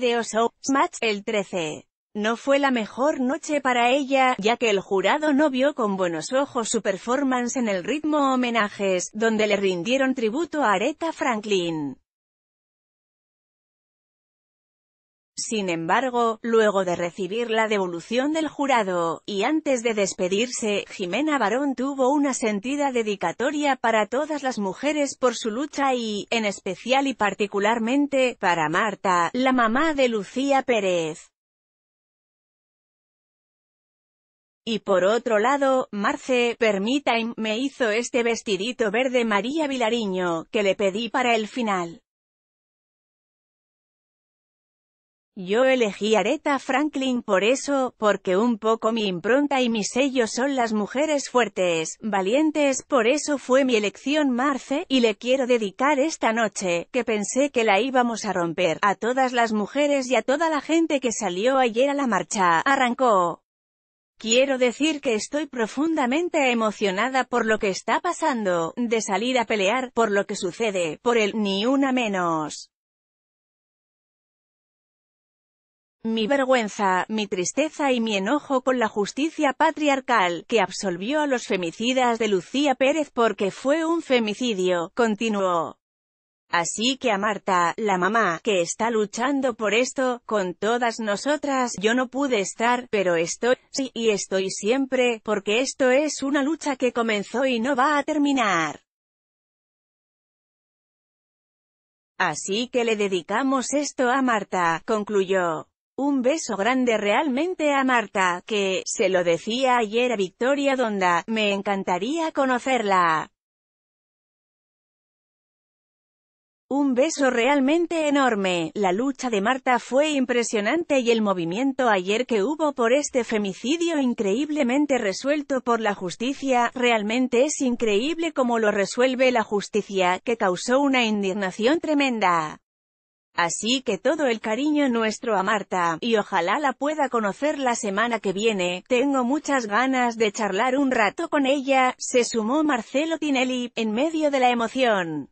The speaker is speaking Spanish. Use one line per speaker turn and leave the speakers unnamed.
Video Match el 13. No fue la mejor noche para ella, ya que el jurado no vio con buenos ojos su performance en el ritmo homenajes, donde le rindieron tributo a Aretha Franklin. Sin embargo, luego de recibir la devolución del jurado, y antes de despedirse, Jimena Barón tuvo una sentida dedicatoria para todas las mujeres por su lucha y, en especial y particularmente, para Marta, la mamá de Lucía Pérez. Y por otro lado, Marce, permítame, me hizo este vestidito verde María Vilariño, que le pedí para el final. Yo elegí Aretha Franklin por eso, porque un poco mi impronta y mi sello son las mujeres fuertes, valientes, por eso fue mi elección Marce, y le quiero dedicar esta noche, que pensé que la íbamos a romper, a todas las mujeres y a toda la gente que salió ayer a la marcha, arrancó. Quiero decir que estoy profundamente emocionada por lo que está pasando, de salir a pelear, por lo que sucede, por el, ni una menos. mi vergüenza, mi tristeza y mi enojo con la justicia patriarcal, que absolvió a los femicidas de Lucía Pérez porque fue un femicidio, continuó. Así que a Marta, la mamá, que está luchando por esto, con todas nosotras, yo no pude estar, pero estoy, sí, y estoy siempre, porque esto es una lucha que comenzó y no va a terminar. Así que le dedicamos esto a Marta, concluyó. Un beso grande realmente a Marta, que, se lo decía ayer a Victoria Donda, me encantaría conocerla. Un beso realmente enorme. La lucha de Marta fue impresionante y el movimiento ayer que hubo por este femicidio increíblemente resuelto por la justicia, realmente es increíble como lo resuelve la justicia, que causó una indignación tremenda. Así que todo el cariño nuestro a Marta, y ojalá la pueda conocer la semana que viene, tengo muchas ganas de charlar un rato con ella, se sumó Marcelo Tinelli, en medio de la emoción.